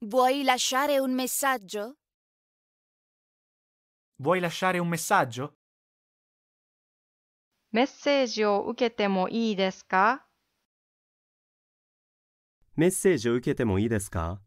Vuoi lasciare un messaggio? Vuoi lasciare un messaggio? メッセージを受けてもいいですかメッセージを受けてもいいですか